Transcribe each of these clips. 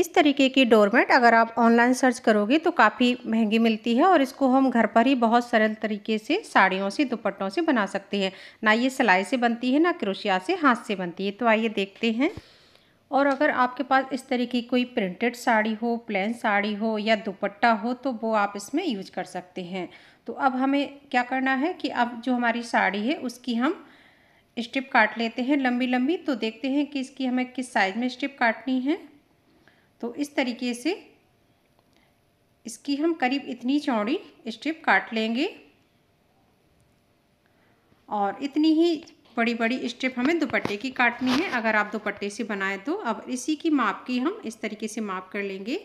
इस तरीके की डोरमेट अगर आप ऑनलाइन सर्च करोगे तो काफ़ी महंगी मिलती है और इसको हम घर पर ही बहुत सरल तरीके से साड़ियों से दुपट्टों से बना सकते हैं ना ये सिलाई से बनती है ना क्रोशिया से हाथ से बनती है तो आइए देखते हैं और अगर आपके पास इस तरह की कोई प्रिंटेड साड़ी हो प्लेन साड़ी हो या दुपट्टा हो तो वो आप इसमें यूज कर सकते हैं तो अब हमें क्या करना है कि अब जो हमारी साड़ी है उसकी हम स्ट्रिप काट लेते हैं लंबी लंबी तो देखते हैं कि इसकी हमें किस साइज़ में स्ट्रिप काटनी है तो इस तरीके से इसकी हम करीब इतनी चौड़ी स्ट्रिप काट लेंगे और इतनी ही बड़ी बड़ी स्ट्रिप हमें दुपट्टे की काटनी है अगर आप दुपट्टे से बनाएं तो अब इसी की माप की हम इस तरीके से माप कर लेंगे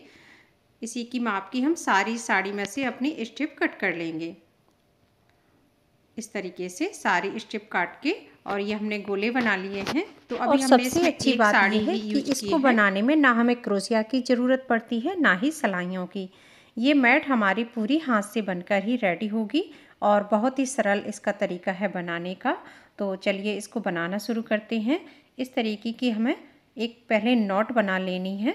इसी की माप की हम सारी साड़ी में से अपनी स्ट्रिप कट कर लेंगे इस तरीके से सारी स्ट्रिप काट के और ये हमने गोले बना लिए हैं तो अभी और सबसे अच्छी बात ये है कि इसको बनाने में ना हमें क्रोसिया की ज़रूरत पड़ती है ना ही सलाइयों की ये मैट हमारी पूरी हाथ से बनकर ही रेडी होगी और बहुत ही सरल इसका तरीका है बनाने का तो चलिए इसको बनाना शुरू करते हैं इस तरीके की हमें एक पहले नॉट बना लेनी है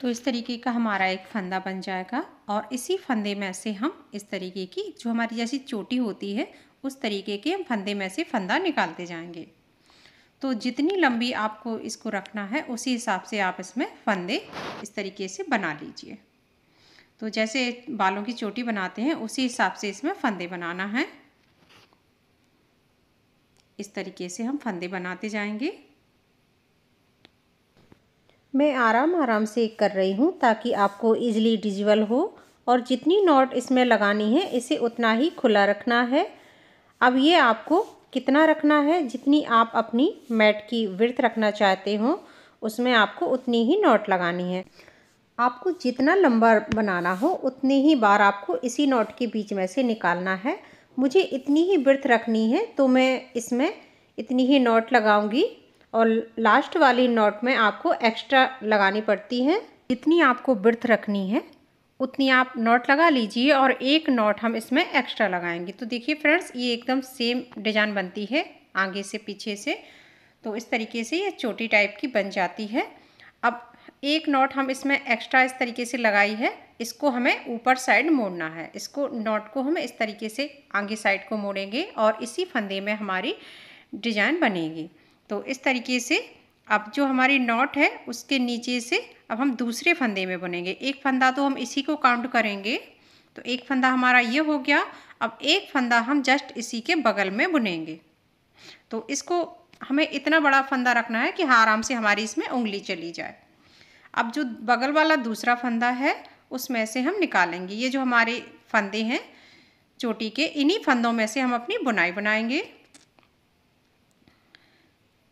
तो इस तरीके का हमारा एक फंदा बन जाएगा और इसी फंदे में से हम इस तरीके की जो हमारी जैसी चोटी होती है उस तरीके के फंदे में से फंदा निकालते जाएंगे तो जितनी लंबी आपको इसको रखना है उसी हिसाब से आप इसमें फंदे इस तरीके से बना लीजिए तो जैसे बालों की चोटी बनाते हैं उसी हिसाब से इसमें फंदे बनाना है इस तरीके से हम फंदे बनाते जाएंगे मैं आराम आराम से कर रही हूँ ताकि आपको इजीली डिजिबल हो और जितनी नॉट इसमें लगानी है इसे उतना ही खुला रखना है अब ये आपको कितना रखना है जितनी आप अपनी मैट की वृत रखना चाहते हो उसमें आपको उतनी ही नोट लगानी है आपको जितना लंबा बनाना हो उतनी ही बार आपको इसी नोट के बीच में से निकालना है मुझे इतनी ही वृत रखनी है तो मैं इसमें इतनी ही नोट लगाऊंगी और लास्ट वाली नोट में आपको एक्स्ट्रा लगानी पड़ती है जितनी आपको वृत रखनी है उतनी आप नॉट लगा लीजिए और एक नॉट हम इसमें एक्स्ट्रा लगाएंगे तो देखिए फ्रेंड्स ये एकदम सेम डिजाइन बनती है आगे से पीछे से तो इस तरीके से ये चोटी टाइप की बन जाती है अब एक नॉट हम इसमें एक्स्ट्रा इस तरीके से लगाई है इसको हमें ऊपर साइड मोड़ना है इसको नॉट को हम इस तरीके से आगे साइड को मोड़ेंगे और इसी फंदे में हमारी डिजाइन बनेगी तो इस तरीके से अब जो हमारी नॉट है उसके नीचे से अब हम दूसरे फंदे में बुनेंगे एक फंदा तो हम इसी को काउंट करेंगे तो एक फंदा हमारा ये हो गया अब एक फंदा हम जस्ट इसी के बगल में बुनेंगे तो इसको हमें इतना बड़ा फंदा रखना है कि हाँ आराम से हमारी इसमें उंगली चली जाए अब जो बगल वाला दूसरा फंदा है उसमें से हम निकालेंगे ये जो हमारे फंदे हैं चोटी के इन्हीं फंदों में से हम अपनी बुनाई बनाएंगे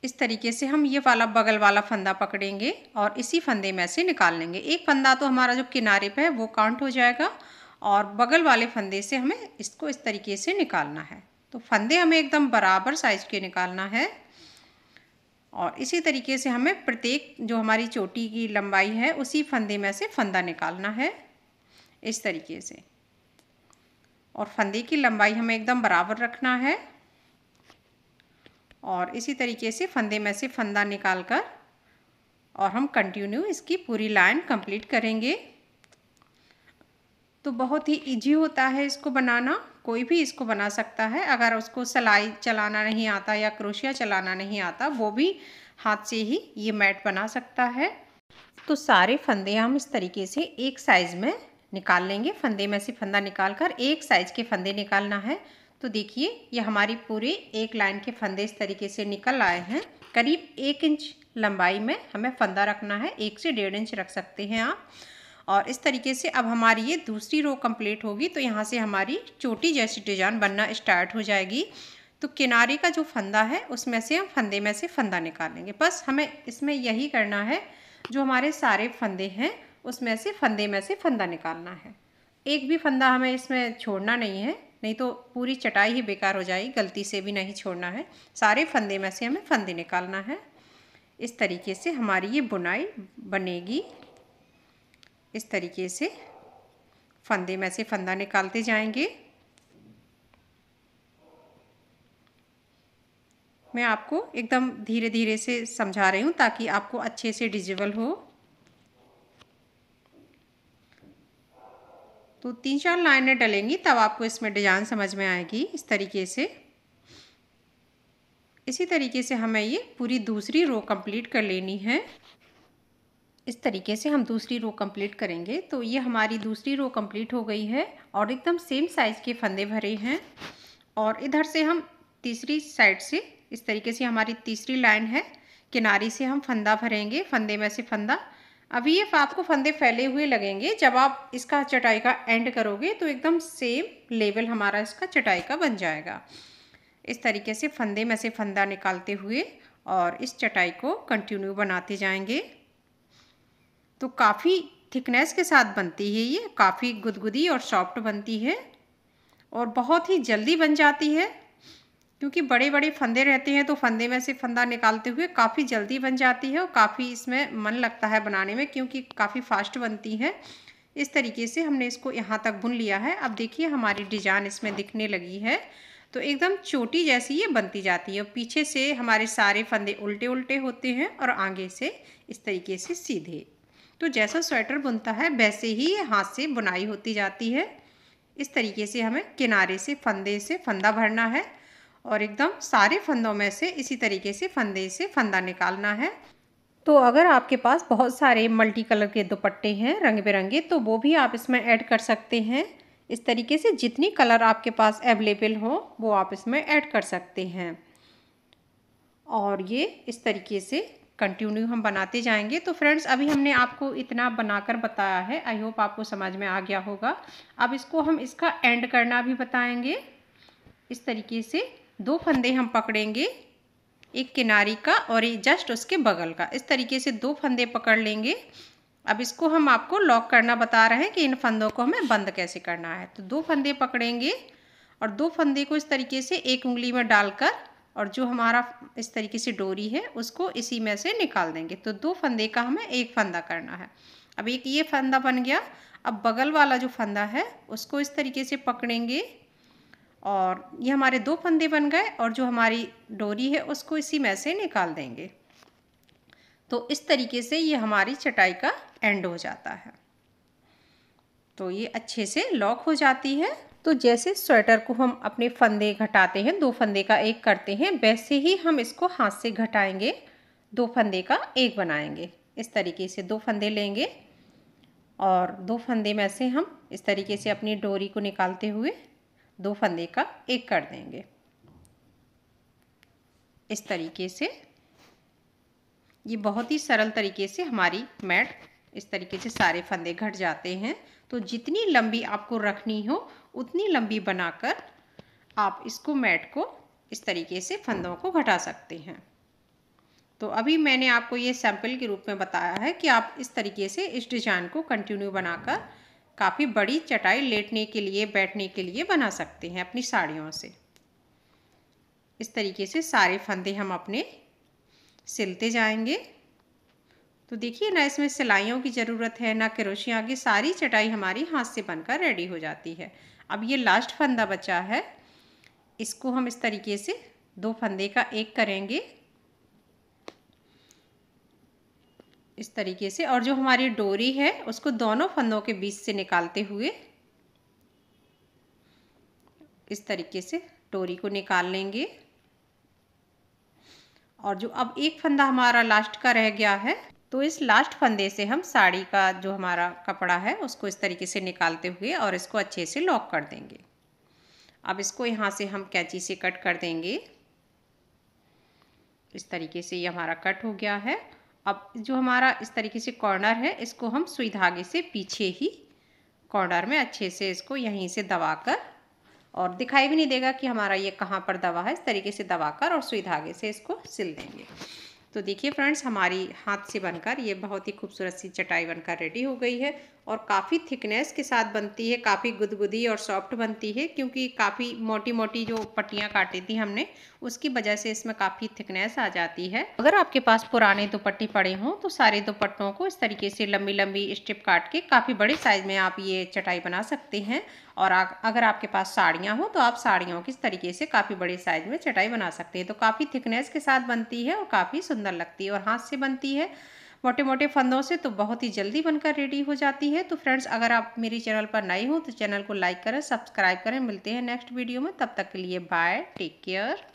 इस तरीके से हम ये वाला बगल वाला फंदा पकड़ेंगे और इसी फंदे में से निकाल लेंगे एक फंदा तो हमारा जो किनारे पे है वो काउंट हो जाएगा और बगल वाले फंदे से हमें इसको इस तरीके से निकालना है तो फंदे हमें एकदम बराबर साइज के निकालना है और इसी तरीके से हमें प्रत्येक जो हमारी चोटी की लंबाई है उसी फंदे में से फंदा निकालना है इस तरीके से और फंदे की लंबाई हमें एकदम बराबर रखना है और इसी तरीके से फंदे में से फंदा निकाल कर और हम कंटिन्यू इसकी पूरी लाइन कंप्लीट करेंगे तो बहुत ही इजी होता है इसको बनाना कोई भी इसको बना सकता है अगर उसको सिलाई चलाना नहीं आता या क्रोशिया चलाना नहीं आता वो भी हाथ से ही ये मैट बना सकता है तो सारे फंदे हम इस तरीके से एक साइज़ में निकाल लेंगे फंदे में से फंदा निकाल कर एक साइज़ के फंदे निकालना है तो देखिए ये हमारी पूरे एक लाइन के फंदे इस तरीके से निकल आए हैं करीब एक इंच लंबाई में हमें फंदा रखना है एक से डेढ़ इंच रख सकते हैं आप और इस तरीके से अब हमारी ये दूसरी रो कंप्लीट होगी तो यहाँ से हमारी चोटी जैसी डिजाइन बनना स्टार्ट हो जाएगी तो किनारे का जो फंदा है उसमें से हम फंदे में से फंदा निकालेंगे बस हमें इसमें यही करना है जो हमारे सारे फंदे हैं उसमें से फंदे में से फंदा निकालना है एक भी फंदा हमें इसमें छोड़ना नहीं है नहीं तो पूरी चटाई ही बेकार हो जाएगी गलती से भी नहीं छोड़ना है सारे फंदे में से हमें फंदे निकालना है इस तरीके से हमारी ये बुनाई बनेगी इस तरीके से फंदे में से फंदा निकालते जाएंगे मैं आपको एकदम धीरे धीरे से समझा रही हूँ ताकि आपको अच्छे से डिजिबल हो तो तीन चार लाइनें डलेंगी तब आपको इसमें डिजाइन समझ में आएगी इस तरीके से इसी तरीके से हमें ये पूरी दूसरी रो कंप्लीट कर लेनी है इस तरीके से हम दूसरी रो कंप्लीट करेंगे तो ये हमारी दूसरी रो कंप्लीट हो गई है और एकदम सेम साइज़ के फंदे भरे हैं और इधर से हम तीसरी साइड से इस तरीके से हमारी तीसरी लाइन है किनारी से हम फंदा भरेंगे फंदे में से फंदा अभी ये आपको फंदे फैले हुए लगेंगे जब आप इसका चटाई का एंड करोगे तो एकदम सेम लेवल हमारा इसका चटाई का बन जाएगा इस तरीके से फंदे में से फंदा निकालते हुए और इस चटाई को कंटिन्यू बनाते जाएंगे तो काफ़ी थिकनेस के साथ बनती है ये काफ़ी गुदगुदी और सॉफ्ट बनती है और बहुत ही जल्दी बन जाती है क्योंकि बड़े बड़े फंदे रहते हैं तो फंदे में से फंदा निकालते हुए काफ़ी जल्दी बन जाती है और काफ़ी इसमें मन लगता है बनाने में क्योंकि काफ़ी फास्ट बनती है इस तरीके से हमने इसको यहाँ तक बुन लिया है अब देखिए हमारी डिजाइन इसमें दिखने लगी है तो एकदम चोटी जैसी ये बनती जाती है और पीछे से हमारे सारे फंदे उल्टे उल्टे होते हैं और आगे से इस तरीके से सीधे तो जैसा स्वेटर बुनता है वैसे ही ये हाथ से बुनाई होती जाती है इस तरीके से हमें किनारे से फंदे से फंदा भरना है और एकदम सारे फंदों में से इसी तरीके से फंदे से फंदा निकालना है तो अगर आपके पास बहुत सारे मल्टी कलर के दुपट्टे हैं रंग बिरंगे तो वो भी आप इसमें ऐड कर सकते हैं इस तरीके से जितनी कलर आपके पास अवेलेबल हो वो आप इसमें ऐड कर सकते हैं और ये इस तरीके से कंटिन्यू हम बनाते जाएंगे तो फ्रेंड्स अभी हमने आपको इतना बनाकर बताया है आई होप आपको समझ में आ गया होगा अब इसको हम इसका एंड करना भी बताएंगे इस तरीके से दो फंदे हम पकड़ेंगे एक किनारी का और एक जस्ट उसके बगल का इस तरीके से दो फंदे पकड़ लेंगे अब इसको हम आपको लॉक करना बता रहे हैं कि इन फंदों को हमें बंद कैसे करना है तो दो फंदे पकड़ेंगे और दो फंदे को इस तरीके से एक उंगली में डालकर और जो हमारा इस तरीके से डोरी है उसको इसी में से निकाल देंगे तो दो फंदे का हमें एक फंदा करना है अब एक ये फंदा बन गया अब बगल वाला जो फंदा है उसको इस तरीके से पकड़ेंगे और ये हमारे दो फंदे बन गए और जो हमारी डोरी है उसको इसी में से निकाल देंगे तो इस तरीके से ये हमारी चटाई का एंड हो जाता है तो ये अच्छे से लॉक हो जाती है तो जैसे स्वेटर को हम अपने फंदे घटाते हैं दो फंदे का एक करते हैं वैसे ही हम इसको हाथ से घटाएंगे दो फंदे का एक बनाएंगे इस तरीके से दो फंदे लेंगे और दो फंदे में से हम इस तरीके से अपनी डोरी को निकालते हुए दो फंदे का एक कर देंगे इस तरीके से ये बहुत ही सरल तरीके से हमारी मैट इस तरीके से सारे फंदे घट जाते हैं तो जितनी लंबी आपको रखनी हो उतनी लंबी बनाकर आप इसको मैट को इस तरीके से फंदों को घटा सकते हैं तो अभी मैंने आपको ये सैंपल के रूप में बताया है कि आप इस तरीके से इस डिजाइन को कंटिन्यू बनाकर काफ़ी बड़ी चटाई लेटने के लिए बैठने के लिए बना सकते हैं अपनी साड़ियों से इस तरीके से सारे फंदे हम अपने सिलते जाएंगे तो देखिए ना इसमें सिलाइयों की ज़रूरत है ना क्रोशिया की सारी चटाई हमारी हाथ से बनकर रेडी हो जाती है अब ये लास्ट फंदा बचा है इसको हम इस तरीके से दो फंदे का एक करेंगे इस तरीके से और जो हमारी डोरी है उसको दोनों फंदों के बीच से निकालते हुए इस तरीके से डोरी को निकाल लेंगे और जो अब एक फंदा हमारा लास्ट का रह गया है तो इस लास्ट फंदे से हम साड़ी का जो हमारा कपड़ा है उसको इस तरीके से निकालते हुए और इसको अच्छे से लॉक कर देंगे अब इसको यहाँ से हम कैंची से कट कर देंगे इस तरीके से ये हमारा कट हो गया है अब जो हमारा इस तरीके से कॉर्नर है इसको हम सुई धागे से पीछे ही कॉर्नर में अच्छे से इसको यहीं से दबा कर और दिखाई भी नहीं देगा कि हमारा ये कहाँ पर दबा है इस तरीके से दबा कर और सुई धागे से इसको सिल देंगे तो देखिए फ्रेंड्स हमारी हाथ से बनकर ये बहुत ही खूबसूरत सी चटाई बनकर रेडी हो गई है और काफ़ी थिकनेस के साथ बनती है काफ़ी गुदगुदी और सॉफ्ट बनती है क्योंकि काफ़ी मोटी मोटी जो पट्टियाँ काटी थी हमने उसकी वजह से इसमें काफ़ी थिकनेस आ जाती है अगर आपके पास पुराने दुपट्टे पड़े हों तो सारे दुपट्टों को इस तरीके से लंबी लंबी स्टिप काट के काफ़ी बड़े साइज़ में आप ये चटाई बना सकते हैं और अगर आपके पास साड़ियाँ हों तो आप साड़ियों किस तरीके से काफ़ी बड़े साइज में चटाई बना सकते हैं तो काफ़ी थिकनेस के साथ बनती है और काफ़ी सुंदर लगती है और हाथ से बनती है मोटे मोटे फंदों से तो बहुत ही जल्दी बनकर रेडी हो जाती है तो फ्रेंड्स अगर आप मेरी चैनल पर नए हो तो चैनल को लाइक करें सब्सक्राइब करें मिलते हैं नेक्स्ट वीडियो में तब तक के लिए बाय टेक केयर